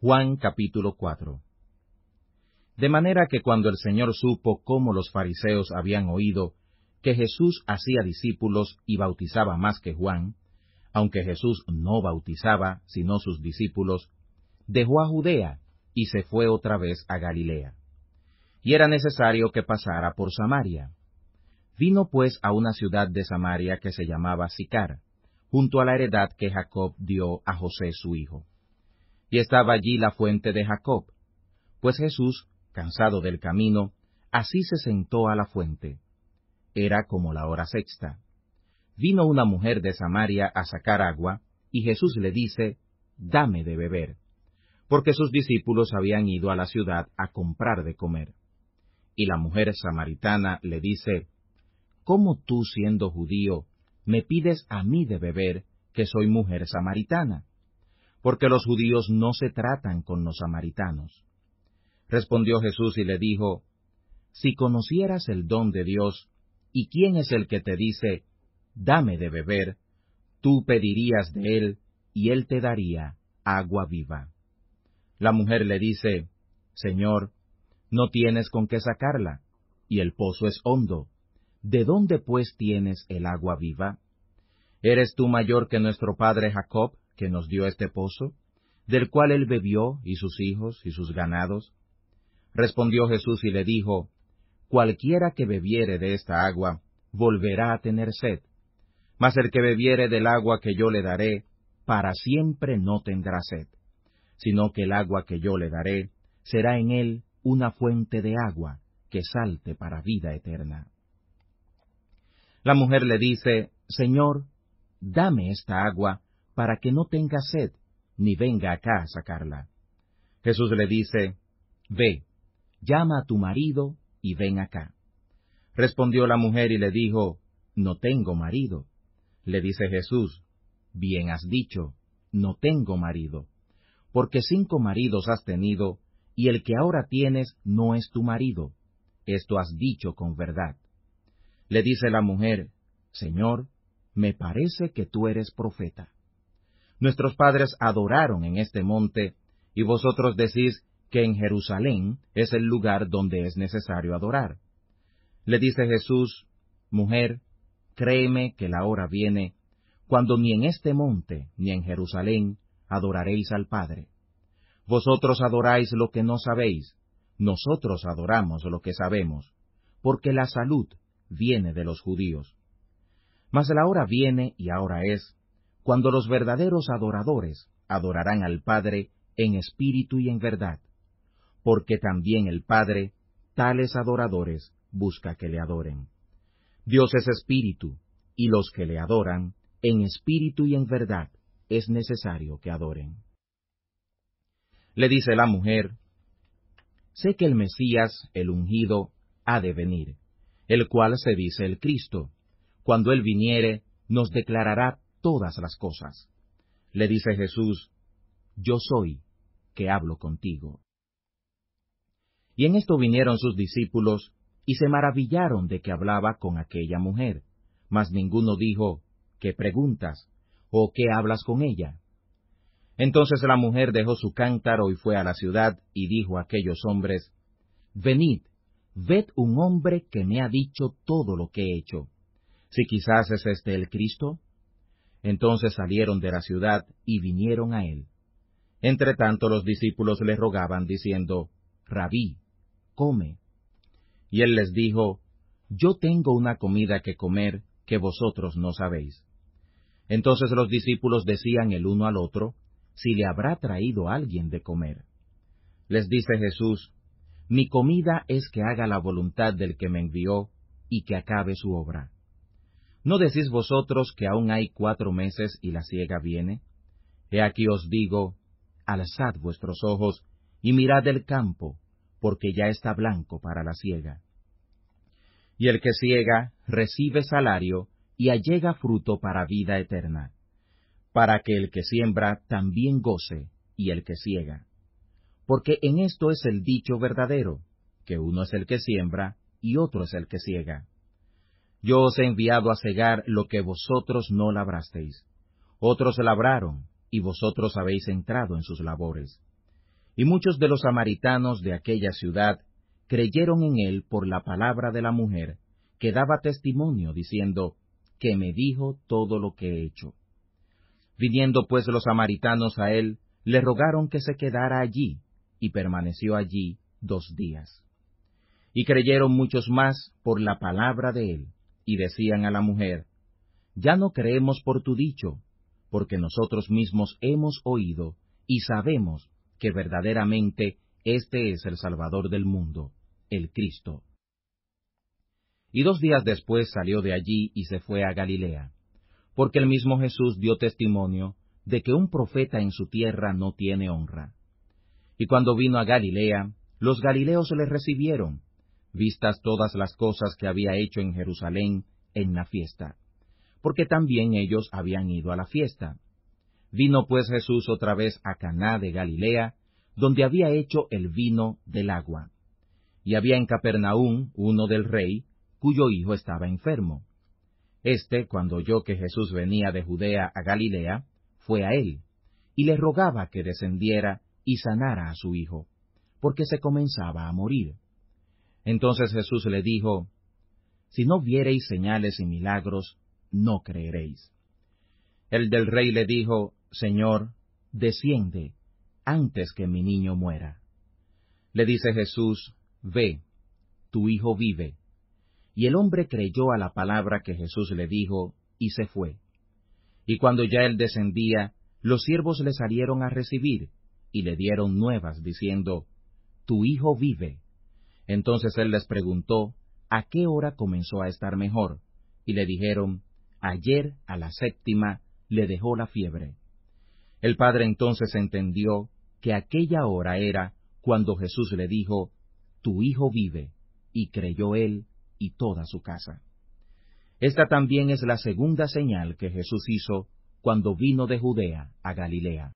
Juan capítulo 4 De manera que cuando el Señor supo cómo los fariseos habían oído que Jesús hacía discípulos y bautizaba más que Juan, aunque Jesús no bautizaba sino sus discípulos, dejó a Judea y se fue otra vez a Galilea. Y era necesario que pasara por Samaria. Vino pues a una ciudad de Samaria que se llamaba Sicar, junto a la heredad que Jacob dio a José su hijo y estaba allí la fuente de Jacob. Pues Jesús, cansado del camino, así se sentó a la fuente. Era como la hora sexta. Vino una mujer de Samaria a sacar agua, y Jesús le dice, Dame de beber, porque sus discípulos habían ido a la ciudad a comprar de comer. Y la mujer samaritana le dice, ¿Cómo tú siendo judío me pides a mí de beber, que soy mujer samaritana? porque los judíos no se tratan con los samaritanos. Respondió Jesús y le dijo, Si conocieras el don de Dios, y quién es el que te dice, dame de beber, tú pedirías de él, y él te daría agua viva. La mujer le dice, Señor, no tienes con qué sacarla, y el pozo es hondo. ¿De dónde pues tienes el agua viva? ¿Eres tú mayor que nuestro padre Jacob, que nos dio este pozo, del cual él bebió y sus hijos y sus ganados? Respondió Jesús y le dijo, Cualquiera que bebiere de esta agua, volverá a tener sed, mas el que bebiere del agua que yo le daré, para siempre no tendrá sed, sino que el agua que yo le daré será en él una fuente de agua que salte para vida eterna. La mujer le dice, Señor, dame esta agua para que no tenga sed, ni venga acá a sacarla. Jesús le dice, Ve, llama a tu marido y ven acá. Respondió la mujer y le dijo, No tengo marido. Le dice Jesús, Bien has dicho, no tengo marido, porque cinco maridos has tenido, y el que ahora tienes no es tu marido. Esto has dicho con verdad. Le dice la mujer, Señor, me parece que tú eres profeta. Nuestros padres adoraron en este monte, y vosotros decís que en Jerusalén es el lugar donde es necesario adorar. Le dice Jesús, Mujer, créeme que la hora viene, cuando ni en este monte ni en Jerusalén adoraréis al Padre. Vosotros adoráis lo que no sabéis, nosotros adoramos lo que sabemos, porque la salud viene de los judíos. Mas la hora viene y ahora es cuando los verdaderos adoradores adorarán al Padre en espíritu y en verdad, porque también el Padre, tales adoradores, busca que le adoren. Dios es espíritu, y los que le adoran, en espíritu y en verdad, es necesario que adoren. Le dice la mujer, Sé que el Mesías, el ungido, ha de venir, el cual se dice el Cristo. Cuando él viniere, nos declarará todas las cosas. Le dice Jesús, Yo soy que hablo contigo. Y en esto vinieron sus discípulos y se maravillaron de que hablaba con aquella mujer, mas ninguno dijo, ¿qué preguntas? ¿O qué hablas con ella? Entonces la mujer dejó su cántaro y fue a la ciudad y dijo a aquellos hombres, Venid, ved un hombre que me ha dicho todo lo que he hecho. Si quizás es este el Cristo, entonces salieron de la ciudad y vinieron a él. Entre tanto los discípulos le rogaban, diciendo, Rabí, come. Y él les dijo, Yo tengo una comida que comer que vosotros no sabéis. Entonces los discípulos decían el uno al otro, Si le habrá traído alguien de comer. Les dice Jesús, Mi comida es que haga la voluntad del que me envió y que acabe su obra. ¿No decís vosotros que aún hay cuatro meses y la siega viene? He aquí os digo, alzad vuestros ojos y mirad el campo, porque ya está blanco para la siega. Y el que siega recibe salario y allega fruto para vida eterna, para que el que siembra también goce y el que siega. Porque en esto es el dicho verdadero, que uno es el que siembra y otro es el que siega. Yo os he enviado a cegar lo que vosotros no labrasteis. Otros labraron, y vosotros habéis entrado en sus labores. Y muchos de los samaritanos de aquella ciudad creyeron en él por la palabra de la mujer, que daba testimonio, diciendo, que me dijo todo lo que he hecho. Viniendo pues los samaritanos a él, le rogaron que se quedara allí, y permaneció allí dos días. Y creyeron muchos más por la palabra de él, y decían a la mujer, Ya no creemos por tu dicho, porque nosotros mismos hemos oído y sabemos que verdaderamente este es el Salvador del mundo, el Cristo. Y dos días después salió de allí y se fue a Galilea, porque el mismo Jesús dio testimonio de que un profeta en su tierra no tiene honra. Y cuando vino a Galilea, los galileos le recibieron, vistas todas las cosas que había hecho en Jerusalén en la fiesta, porque también ellos habían ido a la fiesta. Vino pues Jesús otra vez a Caná de Galilea, donde había hecho el vino del agua. Y había en Capernaum uno del rey, cuyo hijo estaba enfermo. Este, cuando oyó que Jesús venía de Judea a Galilea, fue a él, y le rogaba que descendiera y sanara a su hijo, porque se comenzaba a morir. Entonces Jesús le dijo, Si no viereis señales y milagros, no creeréis. El del rey le dijo, Señor, desciende, antes que mi niño muera. Le dice Jesús, Ve, tu hijo vive. Y el hombre creyó a la palabra que Jesús le dijo, y se fue. Y cuando ya él descendía, los siervos le salieron a recibir, y le dieron nuevas, diciendo, Tu hijo vive. Entonces él les preguntó, ¿a qué hora comenzó a estar mejor? Y le dijeron, ayer a la séptima le dejó la fiebre. El padre entonces entendió que aquella hora era cuando Jesús le dijo, Tu hijo vive, y creyó él y toda su casa. Esta también es la segunda señal que Jesús hizo cuando vino de Judea a Galilea.